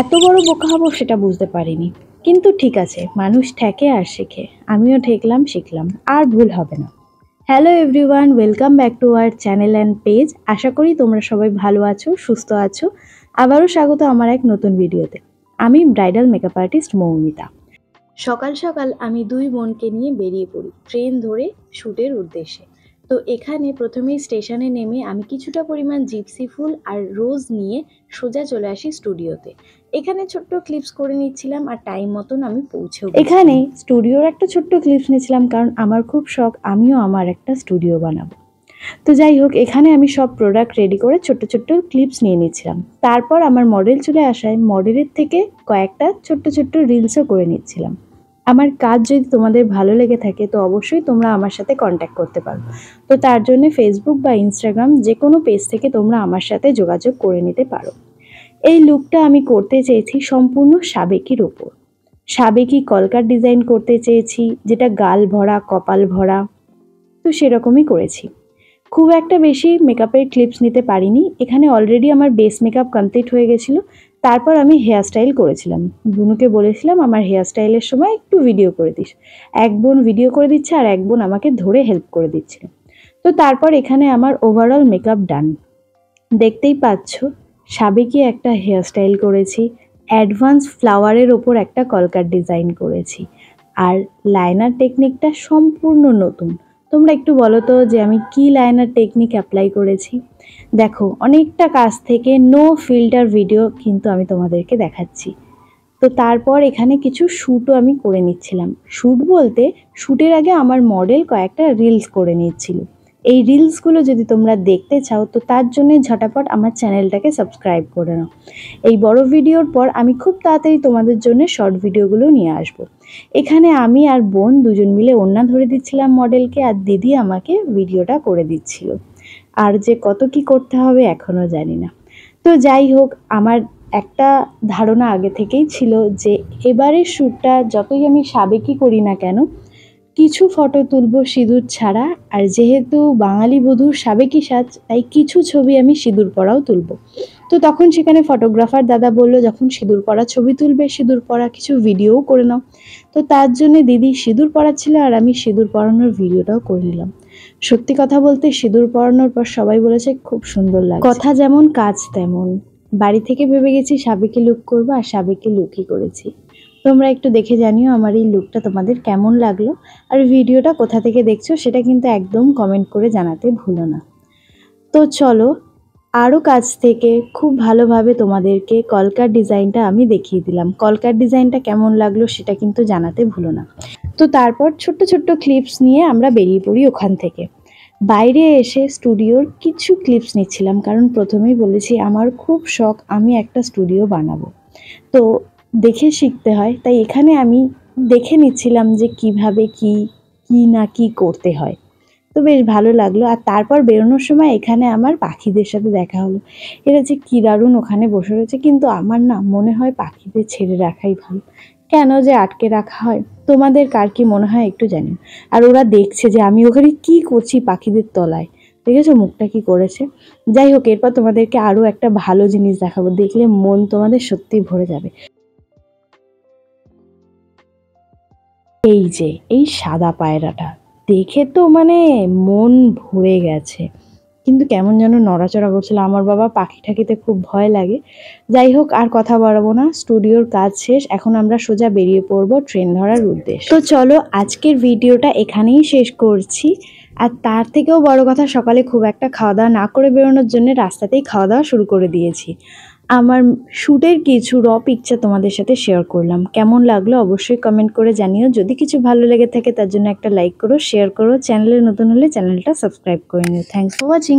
এত বড় বোকা হবো সেটা বুঝতে পারিনি কিন্তু ঠিক আছে মানুষ ঠেকে আর শেখে আমিও ঠেকলাম শিখলাম আর ভুল হবে না hello everyone welcome back to our channel and page আশা করি তোমরা সবাই ভালো আছো সুস্থ আছো আবারও স্বাগত আমার এক নতুন ভিডিওতে আমি ব্রাইডাল মেকআপ আর্টিস্ট মৌমিতা সকাল সকাল আমি দুই বোনকে নিয়ে বেরিয়ে পড়ি ট্রেন ধরে শ্যুটের উদ্দেশ্যে তো এখানে প্রথমেই স্টেশনে নেমে আমি কিছুটা পরিমাণ জিপসি ফুল আর রোজ নিয়ে সোজা চলে আসি স্টুডিওতে এখানে ছোট্ট ক্লিপস করে নিচ্ছিলাম আর টাইম মতন আমি পৌঁছেও এখানে স্টুডিওর একটা ছোট্ট ক্লিপস নিয়েছিলাম কারণ আমার খুব শখ আমিও আমার একটা স্টুডিও বানাবো তো যাই হোক এখানে আমি সব প্রোডাক্ট রেডি করে ছোট্ট ছোট্ট ক্লিপস নিয়ে নিচ্ছিলাম তারপর আমার মডেল চলে আসায় মডেলের থেকে কয়েকটা ছোট্ট ছোট্ট রিলসও করে নিচ্ছিলাম আমার কাজ যদি তোমাদের ভালো লেগে থাকে তো অবশ্যই তোমরা আমার সাথে কন্ট্যাক্ট করতে পারো তো তার জন্য ফেসবুক বা ইনস্টাগ্রাম যে কোনো পেজ থেকে তোমরা আমার সাথে যোগাযোগ করে নিতে পারো এই লুকটা আমি করতে চেয়েছি সম্পূর্ণ সাবেকির ওপর সাবেকি কলকার ডিজাইন করতে চেয়েছি যেটা গাল ভরা কপাল ভরা তো সেরকমই করেছি খুব একটা বেশি মেকআপের ক্লিপস নিতে পারিনি এখানে অলরেডি আমার বেস মেকআপ কমপ্লিট হয়ে গেছিলো তারপর আমি হেয়ারস্টাইল করেছিলাম বুনুকে বলেছিলাম আমার হেয়ারস্টাইলের সময় একটু ভিডিও করে দিস এক বোন ভিডিও করে দিচ্ছে আর এক বোন আমাকে ধরে হেল্প করে দিচ্ছে তো তারপর এখানে আমার ওভারঅল মেকআপ ডান দেখতেই পাচ্ছ সাবেকি একটা হেয়ারস্টাইল করেছি অ্যাডভান্স ফ্লাওয়ারের ওপর একটা কলকার ডিজাইন করেছি আর লাইনার টেকনিকটা সম্পূর্ণ নতুন তোমরা একটু বলো তো যে আমি কি লাইনার টেকনিক অ্যাপ্লাই করেছি দেখো অনেকটা কাজ থেকে নো ফিল্টার ভিডিও কিন্তু আমি তোমাদেরকে দেখাচ্ছি তো তারপর এখানে কিছু শ্যুটও আমি করে নিচ্ছিলাম শ্যুট বলতে শ্যুটের আগে আমার মডেল কয়েকটা রিলস করে নিচ্ছিল এই রিলসগুলো যদি তোমরা দেখতে চাও তো তার জন্যে ঝটাপট আমার চ্যানেলটাকে সাবস্ক্রাইব করে নাও এই বড় ভিডিওর পর আমি খুব তাড়াতাড়ি তোমাদের জন্য শর্ট ভিডিওগুলো নিয়ে আসব। এখানে আমি আর বোন দুজন মিলে ওন্না ধরে দিচ্ছিলাম মডেলকে আর দিদি আমাকে ভিডিওটা করে দিচ্ছিল আর যে কত কি করতে হবে এখনও জানি না তো যাই হোক আমার একটা ধারণা আগে থেকেই ছিল যে এবারের শ্যুটটা যতই আমি সাবেকি করি না কেন কিছু ফটো তুলব সিঁদুর ছাড়া আর যেহেতু বাঙালি বধূর সাবেকি সাজ তাই কিছু ছবি আমি সিঁদুর পরাও তুলব তো তখন সেখানে ফটোগ্রাফার দাদা বলল যখন সিঁদুর পরা ছবি তুলবে সিঁদুর পরা কিছু ভিডিওও করে নাও তো তার জন্য দিদি সিঁদুর পরাচ্ছিল আর আমি সিঁদুর পরানোর ভিডিওটাও করে নিলাম সত্যি কথা বলতে সিঁদুর পরানোর পর সবাই বলেছে খুব সুন্দর লাগে কথা যেমন কাজ তেমন বাড়ি থেকে ভেবে গেছি সাবেকে লুক করবো আর সাবেকে লুকই করেছি তোমরা একটু দেখে জানিও আমার এই লুকটা তোমাদের কেমন লাগলো আর ভিডিওটা কোথা থেকে দেখছো সেটা কিন্তু একদম কমেন্ট করে জানাতে ভুলো না তো চলো আরও কাছ থেকে খুব ভালোভাবে তোমাদেরকে কলকার ডিজাইনটা আমি দেখিয়ে দিলাম কলকার ডিজাইনটা কেমন লাগলো সেটা কিন্তু জানাতে ভুলো না তো তারপর ছোট্ট ছোট্ট ক্লিপস নিয়ে আমরা বেরিয়ে পড়ি ওখান থেকে বাইরে এসে স্টুডিওর কিছু ক্লিপস নিচ্ছিলাম কারণ প্রথমেই বলেছি আমার খুব শখ আমি একটা স্টুডিও বানাবো তো দেখে শিখতে হয় তাই এখানে আমি দেখে নিচ্ছিলাম যে কিভাবে কি কি না কি করতে হয় তো বেশ ভালো লাগলো আর তারপর বেরোনোর সময় এখানে আমার পাখিদের সাথে দেখা হলো এরা যে কী দারুণ ওখানে বসে রয়েছে কিন্তু আমার না মনে হয় পাখিদের ছেড়ে রাখাই ভালো কেন যে আটকে রাখা হয় তোমাদের কার কি মনে হয় একটু জানি আর ওরা দেখছে যে আমি ওখানে কি করছি পাখিদের তলায় ঠিক আছে মুখটা কি করেছে যাই হোক এরপর তোমাদেরকে আরও একটা ভালো জিনিস দেখাবো দেখলে মন তোমাদের সত্যি ভরে যাবে এই যে এই সাদা পায়রাটা দেখে তো মানে মন ভরে গেছে কিন্তু কেমন যেন নড়াচড়া করছিল আমার বাবা পাখি ঠাকিতে খুব ভয় লাগে যাই হোক আর কথা বাড়াবো না স্টুডিওর কাজ শেষ এখন আমরা সোজা বেরিয়ে পড়বো ট্রেন ধরার উদ্দেশ্যে তো চলো আজকের ভিডিওটা এখানেই শেষ করছি আর তার থেকেও বড় কথা সকালে খুব একটা খাওয়া দাওয়া না করে বেরোনোর জন্য রাস্তাতেই খাওয়া দাওয়া শুরু করে দিয়েছি আমার শ্যুটের কিছু র পিকচার তোমাদের সাথে শেয়ার করলাম কেমন লাগলো অবশ্যই কমেন্ট করে জানিও যদি কিছু ভালো লেগে থাকে তার জন্য একটা লাইক করো শেয়ার করো চ্যানেলে নতুন হলে চ্যানেলটা সাবস্ক্রাইব করে নিও থ্যাংকস ফর ওয়াচিং